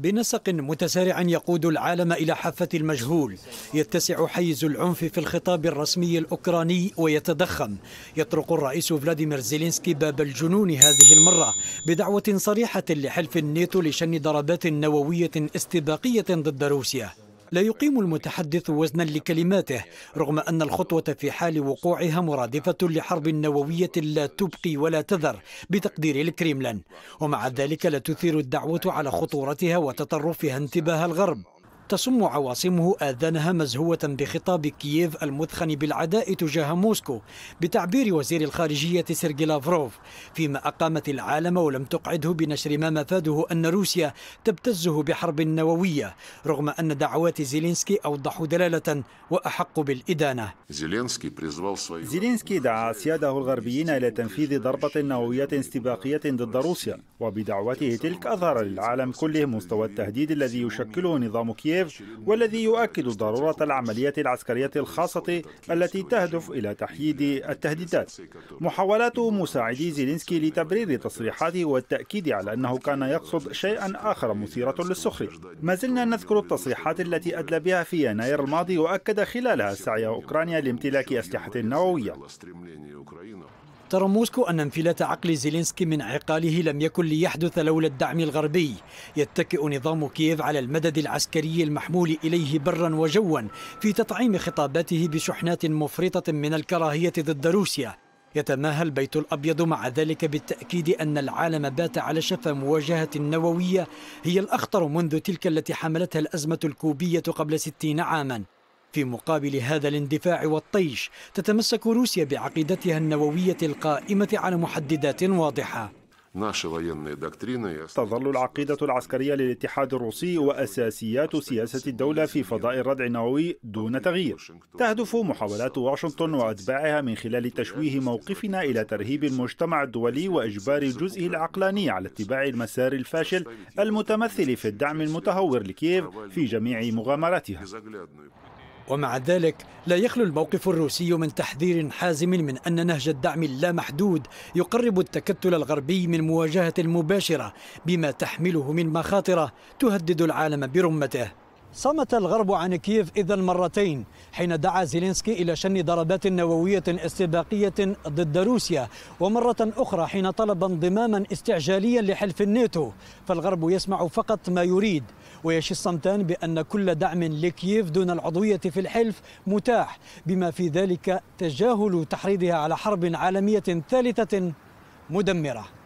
بنسق متسارع يقود العالم إلى حافة المجهول يتسع حيز العنف في الخطاب الرسمي الأوكراني ويتضخم يطرق الرئيس فلاديمير زيلينسكي باب الجنون هذه المرة بدعوة صريحة لحلف الناتو لشن ضربات نووية استباقية ضد روسيا لا يقيم المتحدث وزنا لكلماته رغم أن الخطوة في حال وقوعها مرادفة لحرب نووية لا تبقي ولا تذر بتقدير الكريملين ومع ذلك لا تثير الدعوة على خطورتها وتطرفها انتباه الغرب تصم عواصمه آذانها مزهوة بخطاب كييف المثخن بالعداء تجاه موسكو بتعبير وزير الخارجية سيرجي لافروف فيما أقامت العالم ولم تقعده بنشر ما مفاده أن روسيا تبتزه بحرب نووية رغم أن دعوات زيلينسكي أوضح دلالة وأحق بالإدانة زيلينسكي دعا سياده الغربيين إلى تنفيذ ضربة نووية استباقية ضد روسيا وبدعوته تلك أظهر للعالم كله مستوى التهديد الذي يشكله نظام كييف كييف والذي يؤكد ضرورة العمليات العسكرية الخاصة التي تهدف إلى تحييد التهديدات محاولات مساعدي زيلينسكي لتبرير تصريحاته والتأكيد على أنه كان يقصد شيئا آخر مثيرة للسخرية ما زلنا نذكر التصريحات التي أدلى بها في يناير الماضي وأكد خلالها سعي أوكرانيا لامتلاك أسلحة نووية ترى موسكو أن انفلات عقل زيلينسكي من عقاله لم يكن ليحدث لولا الدعم الغربي يتكئ نظام كييف على المدد العسكري المحمول إليه برا وجوا في تطعيم خطاباته بشحنات مفرطة من الكراهية ضد روسيا يتماهى البيت الأبيض مع ذلك بالتأكيد أن العالم بات على شفا مواجهة نووية هي الأخطر منذ تلك التي حملتها الأزمة الكوبية قبل ستين عاماً في مقابل هذا الاندفاع والطيش تتمسك روسيا بعقيدتها النووية القائمة على محددات واضحة تظل العقيدة العسكرية للاتحاد الروسي وأساسيات سياسة الدولة في فضاء الردع النووي دون تغيير تهدف محاولات واشنطن وأتباعها من خلال تشويه موقفنا إلى ترهيب المجتمع الدولي وإجبار جزئه العقلاني على اتباع المسار الفاشل المتمثل في الدعم المتهور لكييف في جميع مغامراتها ومع ذلك لا يخلو الموقف الروسي من تحذير حازم من أن نهج الدعم اللامحدود يقرب التكتل الغربي من مواجهة مباشرة بما تحمله من مخاطر تهدد العالم برمته صمت الغرب عن كييف إذا مرتين حين دعا زيلينسكي إلى شن ضربات نووية استباقية ضد روسيا ومرة أخرى حين طلب انضماما استعجاليا لحلف الناتو فالغرب يسمع فقط ما يريد ويشي الصمتان بأن كل دعم لكييف دون العضوية في الحلف متاح بما في ذلك تجاهل تحريضها على حرب عالمية ثالثة مدمرة